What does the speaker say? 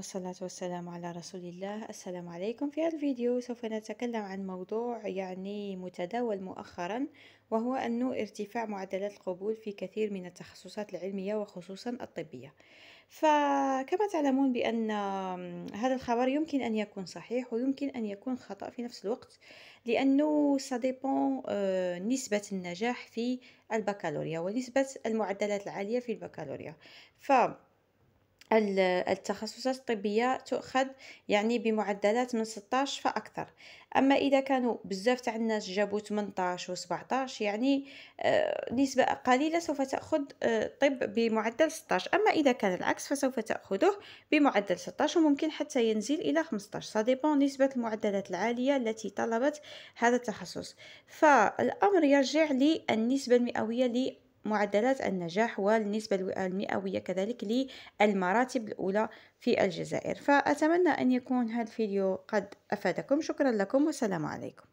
والصلاة والسلام على رسول الله السلام عليكم في هذا الفيديو سوف نتكلم عن موضوع يعني متداول مؤخرا وهو أنه ارتفاع معدلات القبول في كثير من التخصصات العلمية وخصوصا الطبية فكما تعلمون بأن هذا الخبر يمكن أن يكون صحيح ويمكن أن يكون خطأ في نفس الوقت لأنه سديبون آه، نسبة النجاح في البكالوريا ونسبة المعدلات العالية في البكالوريا ف التخصصات الطبية تؤخذ يعني بمعدلات من 16 فأكثر أما إذا كانوا بزاف تاع الناس جابوا 18 و 17 يعني آه، نسبة قليلة سوف تأخذ آه، طب بمعدل 16 أما إذا كان العكس فسوف تأخذه بمعدل 16 وممكن حتى ينزل إلى 15 صديبون نسبة المعدلات العالية التي طلبت هذا التخصص فالأمر يرجع للنسبة المئوية معدلات النجاح والنسبة المئوية كذلك للمراتب الأولى في الجزائر فأتمنى أن يكون هذا الفيديو قد أفادكم شكرا لكم والسلام عليكم